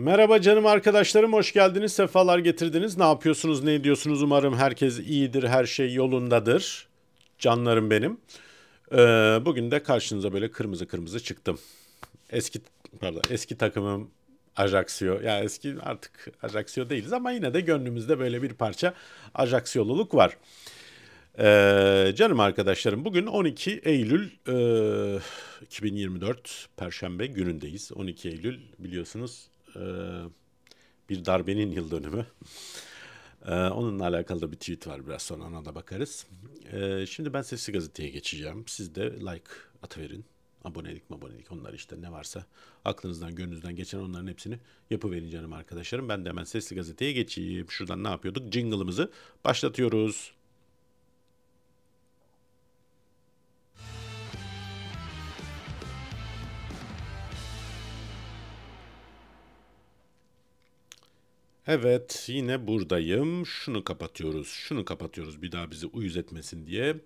Merhaba canım arkadaşlarım hoş geldiniz sefalar getirdiniz ne yapıyorsunuz ne ediyorsunuz umarım herkes iyidir her şey yolundadır canlarım benim ee, bugün de karşınıza böyle kırmızı kırmızı çıktım eski pardon eski takımım Ajaxio ya eski artık Ajaxio değiliz ama yine de gönlümüzde böyle bir parça Ajaxioluluk var. Ee, canım arkadaşlarım bugün 12 Eylül e, ee, 2024 Perşembe günündeyiz. 12 Eylül biliyorsunuz e, bir darbenin yıl dönümü. E, onunla alakalı da bir tweet var biraz sonra ona da bakarız. E, şimdi ben Sesli Gazete'ye geçeceğim. Siz de like atıverin. Abonelik abonelik onlar işte ne varsa aklınızdan gönlünüzden geçen onların hepsini yapıverin canım arkadaşlarım. Ben de hemen Sesli Gazete'ye geçeyim. Şuradan ne yapıyorduk? Jingle'ımızı başlatıyoruz. Evet yine buradayım. Şunu kapatıyoruz, şunu kapatıyoruz bir daha bizi uyuz etmesin diye.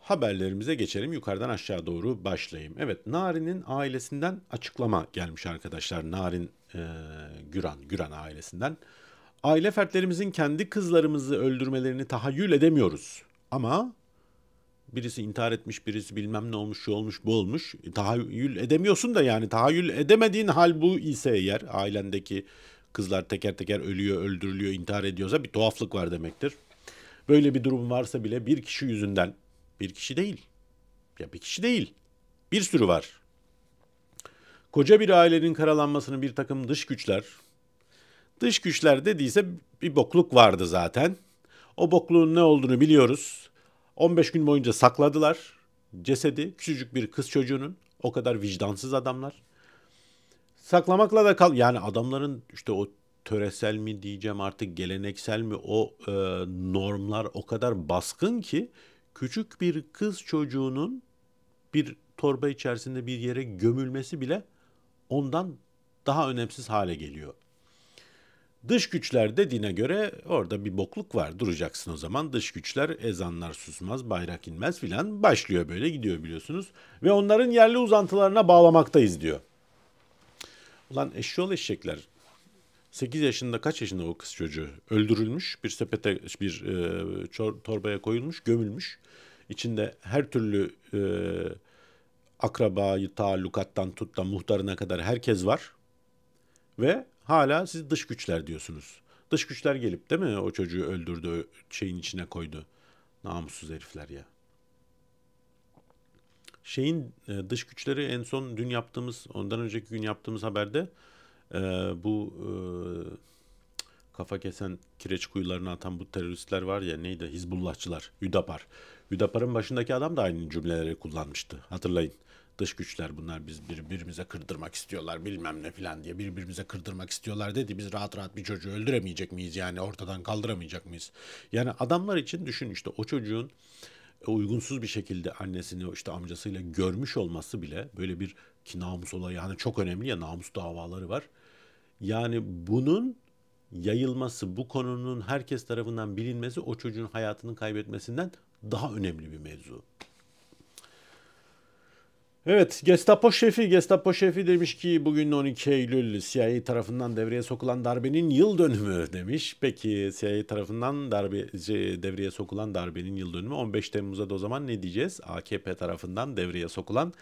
Haberlerimize geçelim. Yukarıdan aşağı doğru başlayayım. Evet Narin'in ailesinden açıklama gelmiş arkadaşlar. Narin e, Güran, Güran ailesinden. Aile fertlerimizin kendi kızlarımızı öldürmelerini tahayyül edemiyoruz. Ama birisi intihar etmiş, birisi bilmem ne olmuş, şu olmuş, bu olmuş. E, tahayyül edemiyorsun da yani tahayyül edemediğin hal bu ise eğer ailendeki kızlar teker teker ölüyor, öldürülüyor, intihar ediyorsa bir tuhaflık var demektir. Böyle bir durum varsa bile bir kişi yüzünden, bir kişi değil, ya bir kişi değil, bir sürü var. Koca bir ailenin karalanmasını bir takım dış güçler, dış güçler dediyse bir bokluk vardı zaten. O bokluğun ne olduğunu biliyoruz. 15 gün boyunca sakladılar cesedi, küçücük bir kız çocuğunun. O kadar vicdansız adamlar saklamakla da kal. Yani adamların işte o töresel mi diyeceğim artık geleneksel mi o e, normlar o kadar baskın ki küçük bir kız çocuğunun bir torba içerisinde bir yere gömülmesi bile ondan daha önemsiz hale geliyor. Dış güçler dediğine göre orada bir bokluk var duracaksın o zaman. Dış güçler ezanlar susmaz, bayrak inmez filan başlıyor böyle gidiyor biliyorsunuz. Ve onların yerli uzantılarına bağlamaktayız diyor. Ulan eşyol eşekler 8 yaşında kaç yaşında o kız çocuğu öldürülmüş bir sepete bir e, çor, torbaya koyulmuş gömülmüş içinde her türlü e, akrabayı talukattan tut da muhtarına kadar herkes var ve hala siz dış güçler diyorsunuz. Dış güçler gelip değil mi o çocuğu öldürdü şeyin içine koydu namussuz herifler ya şeyin e, dış güçleri en son dün yaptığımız ondan önceki gün yaptığımız haberde e, bu e, kafa kesen kireç kuyularına atan bu teröristler var ya neydi Hizbullahçılar Hüdapar. Hüdapar'ın başındaki adam da aynı cümleleri kullanmıştı hatırlayın. Dış güçler bunlar biz birbirimize kırdırmak istiyorlar bilmem ne filan diye birbirimize kırdırmak istiyorlar dedi. Biz rahat rahat bir çocuğu öldüremeyecek miyiz yani ortadan kaldıramayacak mıyız? Yani adamlar için düşün işte o çocuğun e, uygunsuz bir şekilde annesini işte amcasıyla görmüş olması bile böyle bir ki namus olayı yani çok önemli ya namus davaları var. Yani bunun yayılması, bu konunun herkes tarafından bilinmesi o çocuğun hayatını kaybetmesinden daha önemli bir mevzu. Evet, Gestapo şefi, Gestapo şefi demiş ki bugün 12 Eylül CIA tarafından devreye sokulan darbenin yıl dönümü demiş. Peki CIA tarafından darbe, devreye sokulan darbenin yıl dönümü 15 Temmuz'a da o zaman ne diyeceğiz? AKP tarafından devreye sokulan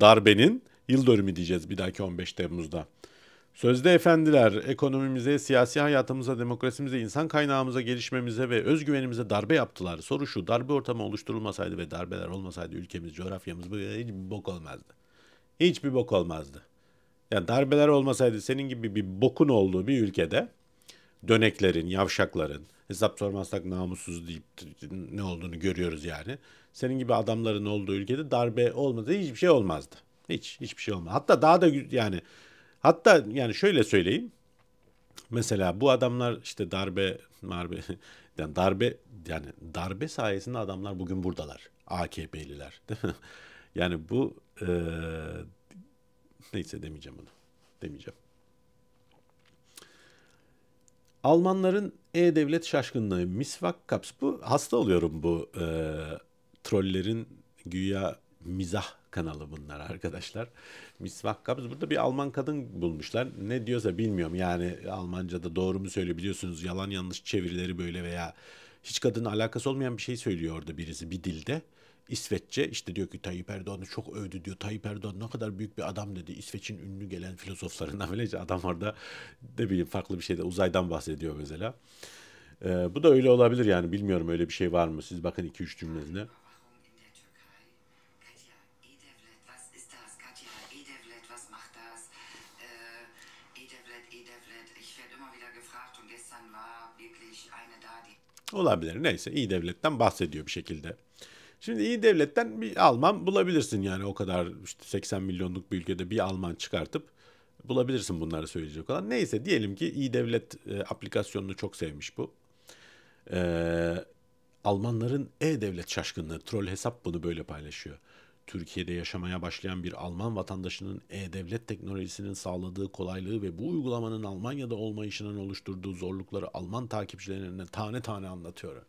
darbenin yıl dönümü diyeceğiz bir dahaki 15 Temmuz'da. Sözde efendiler, ekonomimize, siyasi hayatımıza, demokrasimize, insan kaynağımıza, gelişmemize ve özgüvenimize darbe yaptılar. Soru şu, darbe ortamı oluşturulmasaydı ve darbeler olmasaydı ülkemiz, coğrafyamız hiç bir bok olmazdı. Hiçbir bok olmazdı. Yani darbeler olmasaydı senin gibi bir bokun olduğu bir ülkede döneklerin, yavşakların, hesap sormazsak namussuz deyip ne olduğunu görüyoruz yani. Senin gibi adamların olduğu ülkede darbe olmadı hiçbir şey olmazdı. Hiç, hiçbir şey olmaz. Hatta daha da yani Hatta yani şöyle söyleyeyim. Mesela bu adamlar işte darbe, marbe, yani darbe yani darbe sayesinde adamlar bugün buradalar. AKP'liler. Yani bu e, neyse demeyeceğim bunu. Demeyeceğim. Almanların e-devlet şaşkınlığı. misvak Kaps bu hasta oluyorum bu e, trollerin güya mizah kanalı bunlar arkadaşlar. Misvak Kabz burada bir Alman kadın bulmuşlar. Ne diyorsa bilmiyorum yani Almanca'da doğru mu söylüyor biliyorsunuz yalan yanlış çevirileri böyle veya hiç kadınla alakası olmayan bir şey söylüyor orada birisi bir dilde. İsveççe işte diyor ki Tayyip Erdoğan'ı çok övdü diyor. Tayyip Erdoğan ne kadar büyük bir adam dedi. İsveç'in ünlü gelen filozoflarından bile adam orada ne bileyim farklı bir şeyde uzaydan bahsediyor mesela. Ee, bu da öyle olabilir yani bilmiyorum öyle bir şey var mı? Siz bakın 2-3 cümlesine. Olabilir. Neyse iyi devletten bahsediyor bir şekilde. Şimdi iyi devletten bir Alman bulabilirsin yani o kadar işte 80 milyonluk bir ülkede bir Alman çıkartıp bulabilirsin bunları söyleyecek olan. Neyse diyelim ki iyi devlet e, aplikasyonunu çok sevmiş bu. Ee, Almanların e-devlet şaşkınlığı troll hesap bunu böyle paylaşıyor. Türkiye'de yaşamaya başlayan bir Alman vatandaşının e-devlet teknolojisinin sağladığı kolaylığı ve bu uygulamanın Almanya'da olmayışının oluşturduğu zorlukları Alman takipçilerine tane tane anlatıyor.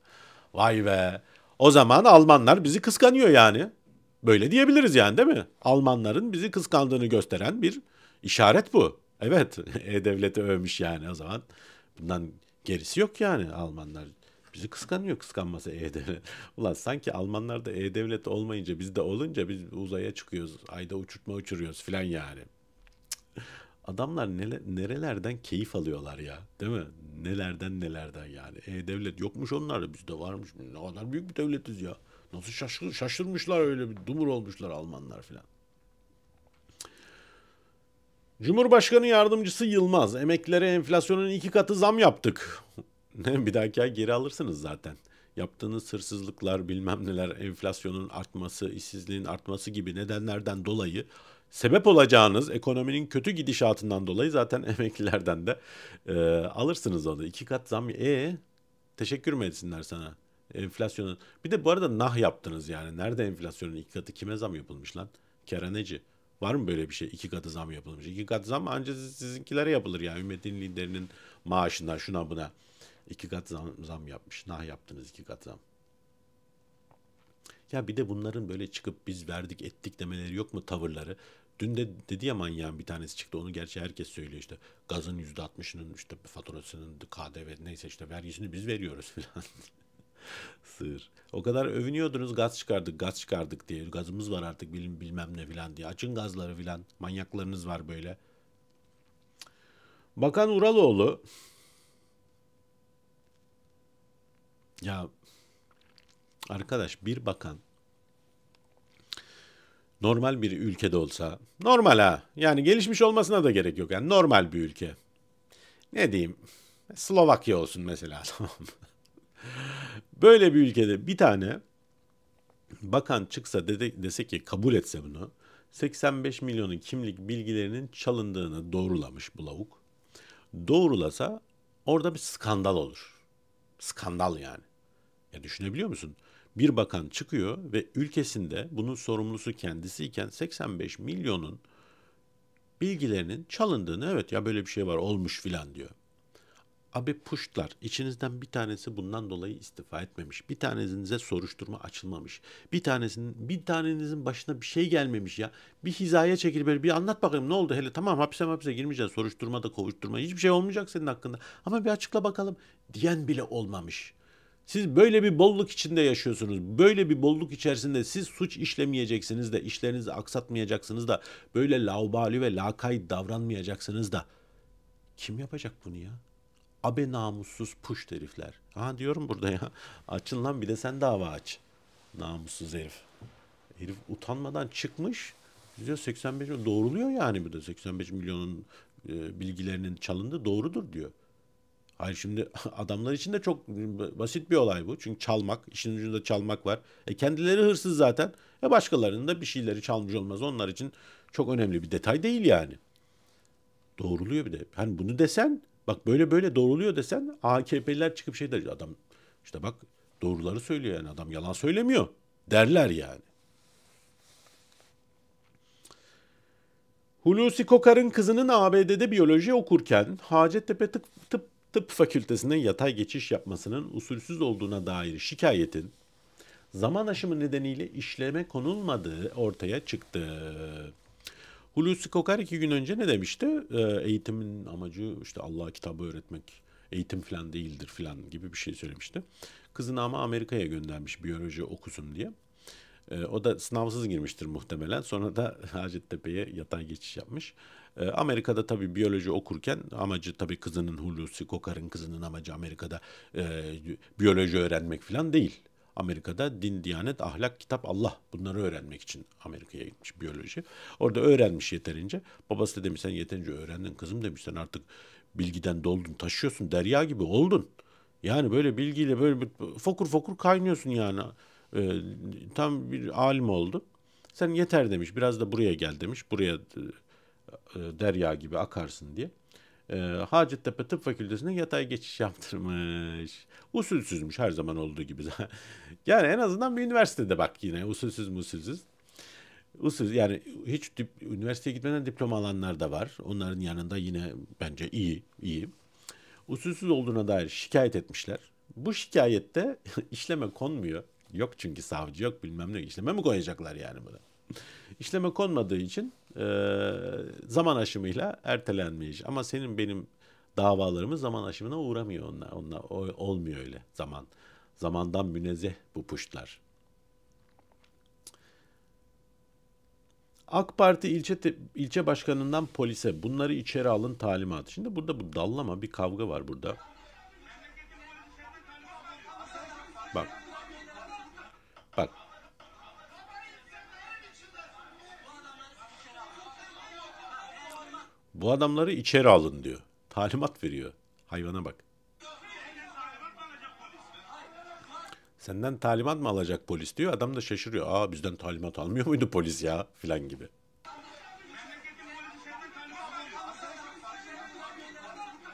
Vay be! O zaman Almanlar bizi kıskanıyor yani. Böyle diyebiliriz yani değil mi? Almanların bizi kıskandığını gösteren bir işaret bu. Evet, e-devleti övmüş yani o zaman. Bundan gerisi yok yani Almanlar Bizi kıskanıyor kıskanması E-Devlet. Ulan sanki Almanlarda E-Devlet olmayınca biz de olunca biz uzaya çıkıyoruz. Ayda uçurtma uçuruyoruz filan yani. Adamlar nele, nerelerden keyif alıyorlar ya değil mi? Nelerden nelerden yani. E-Devlet yokmuş onlarda bizde varmış. Ne kadar büyük bir devletiz ya. Nasıl şaşır, şaşırmışlar öyle bir dumur olmuşlar Almanlar filan. Cumhurbaşkanı yardımcısı Yılmaz, emeklilere enflasyonun iki katı zam yaptık. bir dahaki ay geri alırsınız zaten. Yaptığınız hırsızlıklar bilmem neler enflasyonun artması, işsizliğin artması gibi nedenlerden dolayı sebep olacağınız ekonominin kötü gidişatından dolayı zaten emeklilerden de e, alırsınız onu. iki kat zam. E teşekkür mü etsinler sana? Enflasyonun. Bir de bu arada nah yaptınız yani. Nerede enflasyonun iki katı kime zam yapılmış lan? Keraneci. Var mı böyle bir şey? iki katı zam yapılmış. İki katı zam ancak sizinkilere yapılır Yani. Ümmetin liderinin maaşından şuna buna iki kat zam, zam yapmış. Nah yaptınız iki kat zam. Ya bir de bunların böyle çıkıp biz verdik ettik demeleri yok mu tavırları? Dün de dedi ya manyağın bir tanesi çıktı. Onu gerçi herkes söylüyor işte. Gazın yüzde altmışının işte faturasının KDV neyse işte vergisini biz veriyoruz filan. Sır. O kadar övünüyordunuz gaz çıkardık gaz çıkardık diye. Gazımız var artık bilmem, bilmem ne filan diye. Açın gazları filan. Manyaklarınız var böyle. Bakan Uraloğlu Ya arkadaş bir bakan normal bir ülkede olsa normal ha yani gelişmiş olmasına da gerek yok yani normal bir ülke. Ne diyeyim Slovakya olsun mesela tamam Böyle bir ülkede bir tane bakan çıksa dede, dese ki kabul etse bunu 85 milyonun kimlik bilgilerinin çalındığını doğrulamış bu lavuk. Doğrulasa orada bir skandal olur. Skandal yani. Ya düşünebiliyor musun? Bir bakan çıkıyor ve ülkesinde bunun sorumlusu kendisi iken 85 milyonun bilgilerinin çalındığını evet ya böyle bir şey var olmuş filan diyor. Abi puştlar içinizden bir tanesi bundan dolayı istifa etmemiş. Bir tanenize soruşturma açılmamış. Bir tanesinin bir tanenizin başına bir şey gelmemiş ya. Bir hizaya çekil böyle bir anlat bakayım ne oldu hele tamam hapse hapse girmeyeceğiz soruşturma da kovuşturma hiçbir şey olmayacak senin hakkında. Ama bir açıkla bakalım diyen bile olmamış. Siz böyle bir bolluk içinde yaşıyorsunuz. Böyle bir bolluk içerisinde siz suç işlemeyeceksiniz de, işlerinizi aksatmayacaksınız da, böyle laubali ve lakay davranmayacaksınız da. Kim yapacak bunu ya? Abe namussuz puş herifler. Ha diyorum burada ya. Açın lan bir de sen dava aç. Namussuz herif. Herif utanmadan çıkmış. Diyor 85 milyon doğruluyor yani bu da 85 milyonun e, bilgilerinin çalındı doğrudur diyor. Hayır şimdi adamlar için de çok basit bir olay bu. Çünkü çalmak, işin ucunda çalmak var. E kendileri hırsız zaten. E başkalarının da bir şeyleri çalmış olmaz. Onlar için çok önemli bir detay değil yani. Doğruluyor bir de. Hani bunu desen, bak böyle böyle doğruluyor desen AKP'liler çıkıp şey der. Adam işte bak doğruları söylüyor yani adam yalan söylemiyor derler yani. Hulusi Kokar'ın kızının ABD'de biyoloji okurken Hacettepe Tıp, Tıp tıp fakültesine yatay geçiş yapmasının usulsüz olduğuna dair şikayetin zaman aşımı nedeniyle işleme konulmadığı ortaya çıktı. Hulusi Kokar iki gün önce ne demişti? Ee, eğitimin amacı işte Allah kitabı öğretmek, eğitim falan değildir falan gibi bir şey söylemişti. Kızını ama Amerika'ya göndermiş biyoloji okusun diye. Ee, o da sınavsız girmiştir muhtemelen. Sonra da Hacettepe'ye yatay geçiş yapmış. Ee, Amerika'da tabii biyoloji okurken amacı tabii kızının Hulusi Kokar'ın kızının amacı Amerika'da e, biyoloji öğrenmek falan değil. Amerika'da din, diyanet, ahlak, kitap, Allah bunları öğrenmek için Amerika'ya gitmiş biyoloji. Orada öğrenmiş yeterince. Babası da demiş sen yeterince öğrendin kızım demiş sen artık bilgiden doldun taşıyorsun derya gibi oldun. Yani böyle bilgiyle böyle fokur fokur kaynıyorsun yani. E, tam bir alim oldu. Sen yeter demiş biraz da buraya gel demiş. Buraya e, e derya gibi akarsın diye. E, Hacettepe Tıp Fakültesi'ne yatay geçiş yaptırmış. Usulsüzmüş her zaman olduğu gibi. yani en azından bir üniversitede bak yine usulsüz mü usulsüz? Usulsüz yani hiç dip, üniversiteye gitmeden diploma alanlar da var. Onların yanında yine bence iyi, iyi. Usulsüz olduğuna dair şikayet etmişler. Bu şikayette işleme konmuyor. Yok çünkü savcı yok bilmem ne. işleme mi koyacaklar yani bunu? İşleme konmadığı için e, zaman aşımıyla ertelenmiş. Ama senin benim davalarımız zaman aşımına uğramıyor onlar. onlar o, olmuyor öyle zaman. Zamandan münezzeh bu puştlar. AK Parti ilçe te, ilçe başkanından polise bunları içeri alın talimat Şimdi burada bu dallama bir kavga var burada. Bak Bak. Bu adamları içeri alın diyor. Talimat veriyor. Hayvana bak. Senden talimat mı alacak polis diyor. Adam da şaşırıyor. Aa bizden talimat almıyor muydu polis ya filan gibi.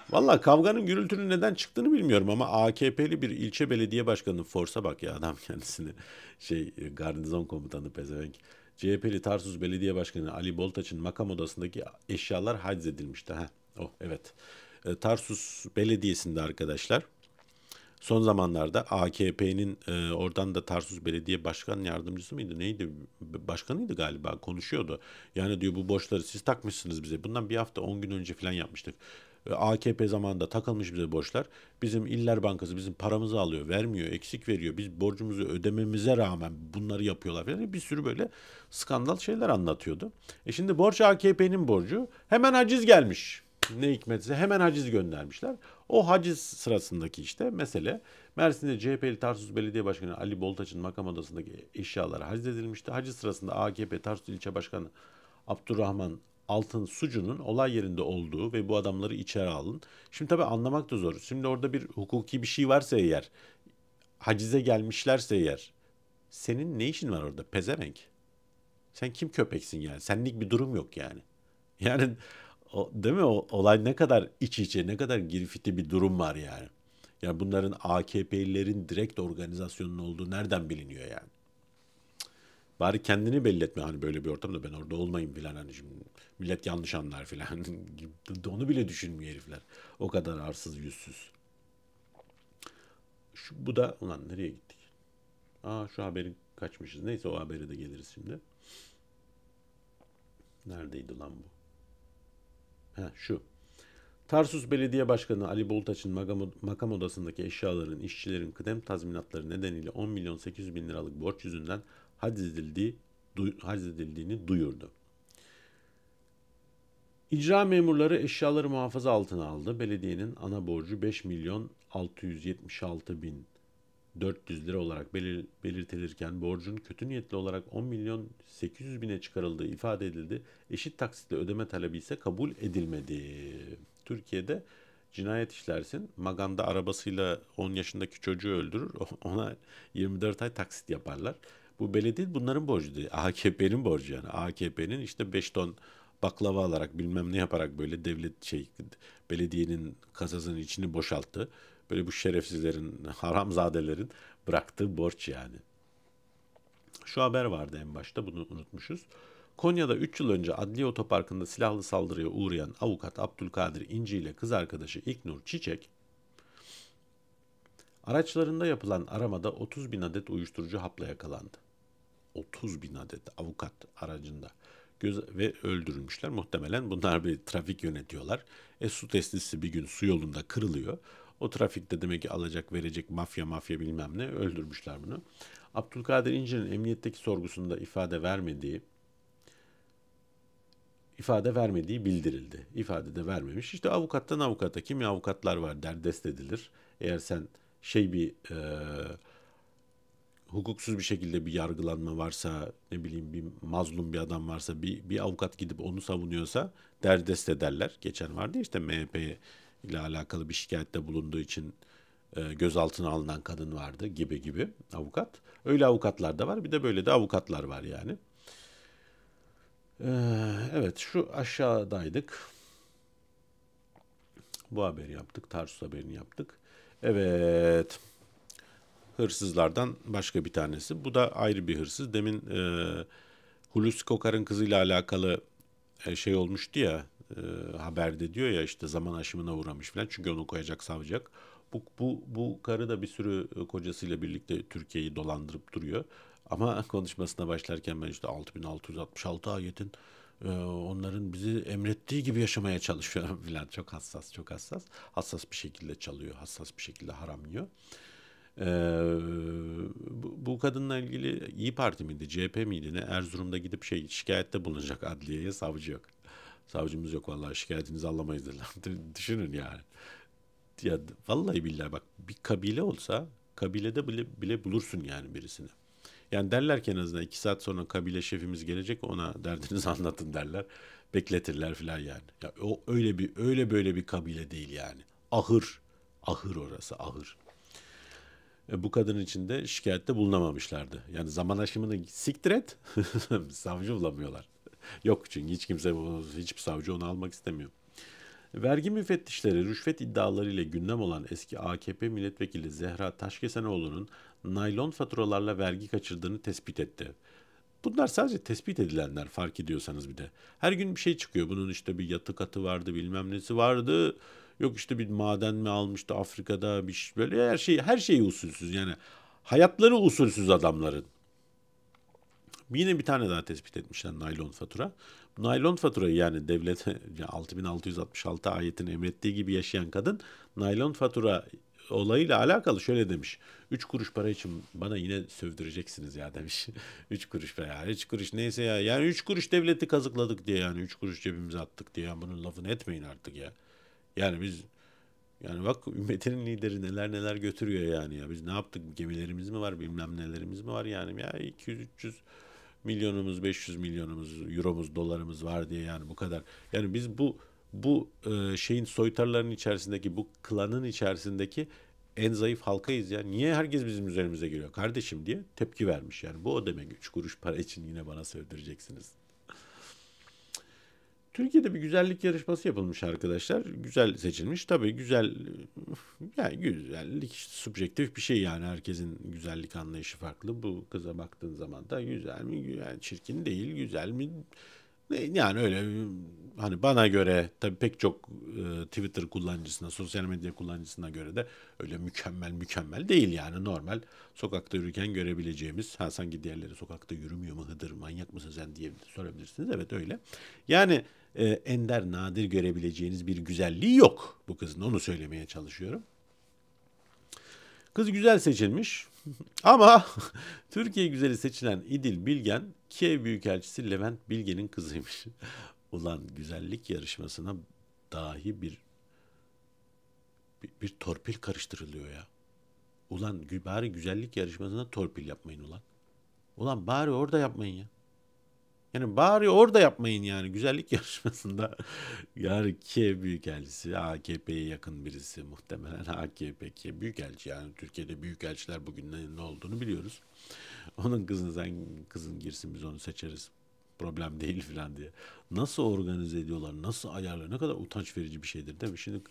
Valla kavganın gürültünün neden çıktığını bilmiyorum ama AKP'li bir ilçe belediye başkanının forsa bak ya adam kendisini şey e, garnizon komutanı pezevenk. CHP'li Tarsus Belediye Başkanı Ali Boltaç'ın makam odasındaki eşyalar haczedilmişti. Ha, oh evet. E, Tarsus Belediyesi'nde arkadaşlar son zamanlarda AKP'nin e, oradan da Tarsus Belediye Başkan Yardımcısı mıydı neydi başkanıydı galiba konuşuyordu. Yani diyor bu borçları siz takmışsınız bize bundan bir hafta 10 gün önce falan yapmıştık. E, AKP zamanında takılmış bize borçlar. Bizim İller Bankası bizim paramızı alıyor, vermiyor, eksik veriyor. Biz borcumuzu ödememize rağmen bunları yapıyorlar falan. Bir sürü böyle skandal şeyler anlatıyordu. E şimdi borç AKP'nin borcu. Hemen haciz gelmiş. Ne hikmetse hemen haciz göndermişler. O haciz sırasındaki işte mesele Mersin'de CHP'li Tarsus Belediye Başkanı Ali Boltaç'ın makam odasındaki eşyalar haciz edilmişti. Haciz sırasında AKP Tarsus İlçe Başkanı Abdurrahman Altın Sucu'nun olay yerinde olduğu ve bu adamları içeri alın. Şimdi tabii anlamak da zor. Şimdi orada bir hukuki bir şey varsa eğer, hacize gelmişlerse eğer, senin ne işin var orada pezevenk? Sen kim köpeksin yani? Senlik bir durum yok yani. Yani o, değil mi o olay ne kadar iç içe, ne kadar girfiti bir durum var yani. Yani bunların AKP'lilerin direkt organizasyonun olduğu nereden biliniyor yani? Bari kendini belli etme hani böyle bir ortamda ben orada olmayayım filan hani şimdi millet yanlış anlar filan. Onu bile düşünmüyor herifler. O kadar arsız yüzsüz. Şu, bu da ulan nereye gittik? Aa şu haberi kaçmışız. Neyse o haberi de geliriz şimdi. Neredeydi lan bu? Ha şu. Tarsus Belediye Başkanı Ali Boltaç'ın makam odasındaki eşyaların, işçilerin kıdem tazminatları nedeniyle 10 milyon 800 bin liralık borç yüzünden haczedildiği, du, haczedildiğini duyurdu. İcra memurları eşyaları muhafaza altına aldı. Belediyenin ana borcu 5 milyon 676 bin 400 lira olarak belir, belirtilirken borcun kötü niyetli olarak 10 milyon 800 bine çıkarıldığı ifade edildi. Eşit taksitle ödeme talebi ise kabul edilmedi. Türkiye'de cinayet işlersin, maganda arabasıyla 10 yaşındaki çocuğu öldürür, ona 24 ay taksit yaparlar. Bu belediye bunların borcu değil. AKP'nin borcu yani. AKP'nin işte 5 ton baklava alarak bilmem ne yaparak böyle devlet şey belediyenin kasasının içini boşalttı. Böyle bu şerefsizlerin, haramzadelerin bıraktığı borç yani. Şu haber vardı en başta bunu unutmuşuz. Konya'da 3 yıl önce adli otoparkında silahlı saldırıya uğrayan avukat Abdülkadir İnci ile kız arkadaşı İknur Çiçek araçlarında yapılan aramada 30 bin adet uyuşturucu hapla yakalandı. 30 bin adet avukat aracında göz ve öldürülmüşler. Muhtemelen bunlar bir trafik yönetiyorlar. E su testisi bir gün su yolunda kırılıyor. O trafikte demek ki alacak verecek mafya mafya bilmem ne öldürmüşler bunu. Abdülkadir İnce'nin emniyetteki sorgusunda ifade vermediği ifade vermediği bildirildi. İfade de vermemiş. İşte avukattan avukata kimi avukatlar var derdest edilir. Eğer sen şey bir e, hukuksuz bir şekilde bir yargılanma varsa ne bileyim bir mazlum bir adam varsa bir, bir avukat gidip onu savunuyorsa derdest ederler. Geçen vardı işte MHP ile alakalı bir şikayette bulunduğu için e, gözaltına alınan kadın vardı gibi gibi avukat. Öyle avukatlar da var bir de böyle de avukatlar var yani. Ee, evet şu aşağıdaydık. Bu haberi yaptık. Tarsus haberini yaptık. Evet. Evet hırsızlardan başka bir tanesi. Bu da ayrı bir hırsız. Demin e, Hulusi Kokar'ın kızıyla alakalı e, şey olmuştu ya e, haberde diyor ya işte zaman aşımına uğramış falan. Çünkü onu koyacak savcak. Bu, bu, bu karı da bir sürü e, kocasıyla birlikte Türkiye'yi dolandırıp duruyor. Ama konuşmasına başlarken ben işte 6666 ayetin e, onların bizi emrettiği gibi yaşamaya çalışıyorum filan. Çok hassas, çok hassas. Hassas bir şekilde çalıyor, hassas bir şekilde haramlıyor. yiyor. Ee, bu, bu kadınla ilgili İyi Parti miydi, CHP miydi ne Erzurum'da gidip şey şikayette bulunacak adliyeye savcı yok. Savcımız yok vallahi şikayetinizi anlamayız dediler. Düşünün yani. Ya vallahi billahi bak bir kabile olsa kabilede bile bile bulursun yani birisini. Yani derler ki en azından iki saat sonra kabile şefimiz gelecek ona derdinizi anlatın derler. Bekletirler filan yani. Ya o öyle bir öyle böyle bir kabile değil yani. Ahır. Ahır orası ahır. E, bu kadının içinde şikayette bulunamamışlardı. Yani zaman aşımını siktir et savcı bulamıyorlar. Yok çünkü hiç kimse hiçbir savcı onu almak istemiyor. Vergi müfettişleri rüşvet iddialarıyla gündem olan eski AKP milletvekili Zehra Taşkesenoğlu'nun naylon faturalarla vergi kaçırdığını tespit etti. Bunlar sadece tespit edilenler fark ediyorsanız bir de. Her gün bir şey çıkıyor. Bunun işte bir yatı katı vardı bilmem nesi vardı Yok işte bir maden mi almıştı Afrika'da bir şey, böyle her şey her şeyi usulsüz yani hayatları usulsüz adamların. Yine bir tane daha tespit etmişler naylon fatura. Naylon faturayı yani devlet 6666 ayetin emrettiği gibi yaşayan kadın naylon fatura olayıyla alakalı şöyle demiş. 3 kuruş para için bana yine sövdüreceksiniz ya demiş. 3 kuruş para ya 3 kuruş neyse ya. Yani 3 kuruş devleti kazıkladık diye yani 3 kuruş cebimize attık diye. Yani bunun lafını etmeyin artık ya. Yani biz yani bak ümmetinin lideri neler neler götürüyor yani ya. Biz ne yaptık? Gemilerimiz mi var? Bilmem nelerimiz mi var yani? Ya 200 300 milyonumuz, 500 milyonumuz, euromuz, dolarımız var diye yani bu kadar. Yani biz bu bu e, şeyin soytarların içerisindeki bu klanın içerisindeki en zayıf halkayız ya. Niye herkes bizim üzerimize geliyor kardeşim diye tepki vermiş yani. Bu o demek üç kuruş para için yine bana sevdireceksiniz. Türkiye'de bir güzellik yarışması yapılmış arkadaşlar. Güzel seçilmiş. Tabii güzel yani güzellik işte subjektif bir şey yani herkesin güzellik anlayışı farklı. Bu kıza baktığın zaman da güzel mi? Yani çirkin değil, güzel mi? Yani öyle hani bana göre tabii pek çok e, Twitter kullanıcısına, sosyal medya kullanıcısına göre de öyle mükemmel mükemmel değil yani normal sokakta yürürken görebileceğimiz ha sanki diğerleri sokakta yürümüyor mu hıdır manyak mısın sen diye sorabilirsiniz. Evet öyle. Yani e, ender nadir görebileceğiniz bir güzelliği yok bu kızın. Onu söylemeye çalışıyorum. Kız güzel seçilmiş ama Türkiye güzeli seçilen İdil Bilgen Kiev Büyükelçisi Levent Bilgen'in kızıymış. Ulan güzellik yarışmasına dahi bir, bir bir torpil karıştırılıyor ya. Ulan bari güzellik yarışmasına torpil yapmayın ulan. Ulan bari orada yapmayın ya. Yani bari orada yapmayın yani güzellik yarışmasında. yani K büyükelçisi AKP'ye yakın birisi muhtemelen AKP K büyükelçi yani Türkiye'de büyükelçiler bugün ne olduğunu biliyoruz. Onun kızını sen kızın girsin biz onu seçeriz problem değil filan diye. Nasıl organize ediyorlar, nasıl ayarlıyor, ne kadar utanç verici bir şeydir değil mi? Şimdi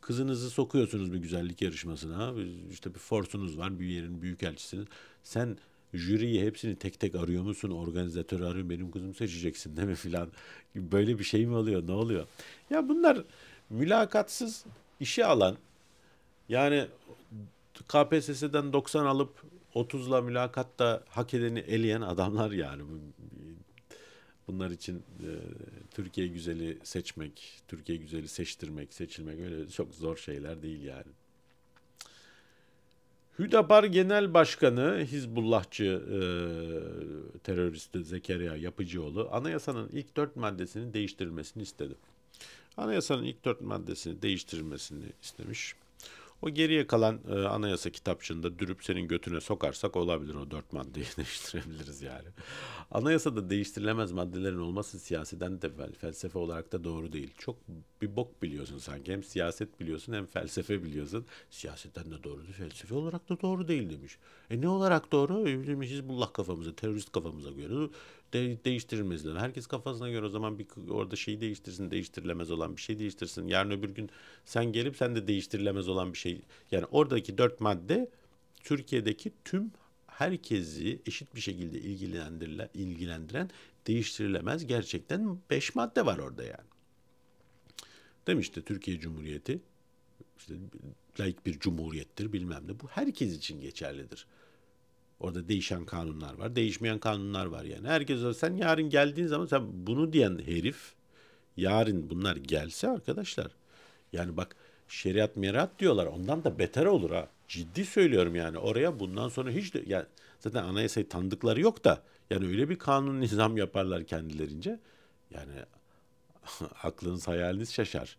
kızınızı sokuyorsunuz bir güzellik yarışmasına, işte bir forsunuz var, bir yerin büyükelçisiniz. Sen jüriyi hepsini tek tek arıyor musun? Organizatör arıyor benim kızımı seçeceksin değil mi filan. Böyle bir şey mi oluyor? Ne oluyor? Ya bunlar mülakatsız işe alan yani KPSS'den 90 alıp 30'la mülakatta hak edeni eleyen adamlar yani. Bunlar için e, Türkiye güzeli seçmek, Türkiye güzeli seçtirmek, seçilmek öyle çok zor şeyler değil yani. Hüdapar Genel Başkanı Hizbullahçı e, teröristi Zekeriya Yapıcıoğlu anayasanın ilk dört maddesinin değiştirilmesini istedi. Anayasanın ilk dört maddesini değiştirilmesini istemiş. O geriye kalan e, anayasa kitapçığında dürüp senin götüne sokarsak olabilir o dört maddeyi değiştirebiliriz yani. Anayasada değiştirilemez maddelerin olması siyaseten de felsefe olarak da doğru değil. Çok bir bok biliyorsun sanki. Hem siyaset biliyorsun hem felsefe biliyorsun. Siyasetten de doğru değil, felsefe olarak da doğru değil demiş. E ne olarak doğru? E, Bizim Hizbullah kafamıza, terörist kafamıza göre de, değiştirilmesi Herkes kafasına göre o zaman bir orada şeyi değiştirsin, değiştirilemez olan bir şey değiştirsin. Yarın öbür gün sen gelip sen de değiştirilemez olan bir şey. Yani oradaki dört madde Türkiye'deki tüm herkesi eşit bir şekilde ilgilendirilen, ilgilendiren değiştirilemez gerçekten beş madde var orada yani. Demişti Türkiye Cumhuriyeti işte laik bir cumhuriyettir bilmem ne. Bu herkes için geçerlidir. Orada değişen kanunlar var. Değişmeyen kanunlar var yani. Herkes sen yarın geldiğin zaman sen bunu diyen herif yarın bunlar gelse arkadaşlar. Yani bak şeriat mirat diyorlar. Ondan da beter olur ha. Ciddi söylüyorum yani. Oraya bundan sonra hiç de, yani zaten anayasayı tanıdıkları yok da yani öyle bir kanun nizam yaparlar kendilerince. Yani aklınız hayaliniz şaşar.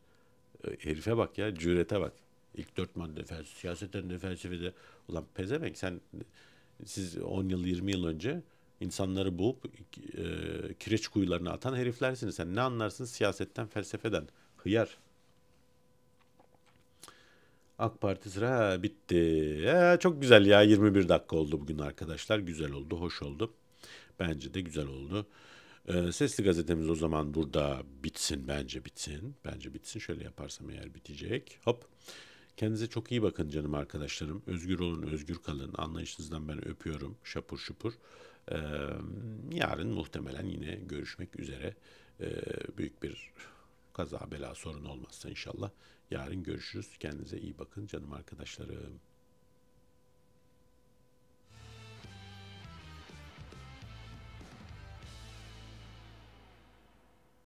Ee, herife bak ya, cürete bak. İlk dört madde felsefe, siyaseten de felsefede. Ulan pezemek sen siz 10 yıl 20 yıl önce insanları boğup e, kireç kuyularına atan heriflersiniz. Sen ne anlarsın siyasetten, felsefeden? Hıyar. AK Parti sıra bitti. Ee, çok güzel ya 21 dakika oldu bugün arkadaşlar. Güzel oldu, hoş oldu. Bence de güzel oldu. Ee, Sesli gazetemiz o zaman burada bitsin. Bence bitsin. Bence bitsin. Şöyle yaparsam eğer bitecek. Hop. Kendinize çok iyi bakın canım arkadaşlarım. Özgür olun, özgür kalın. Anlayışınızdan ben öpüyorum. Şapur şupur. Ee, yarın muhtemelen yine görüşmek üzere. Ee, büyük bir kaza bela sorun olmazsa inşallah. Yarın görüşürüz. Kendinize iyi bakın canım arkadaşlarım.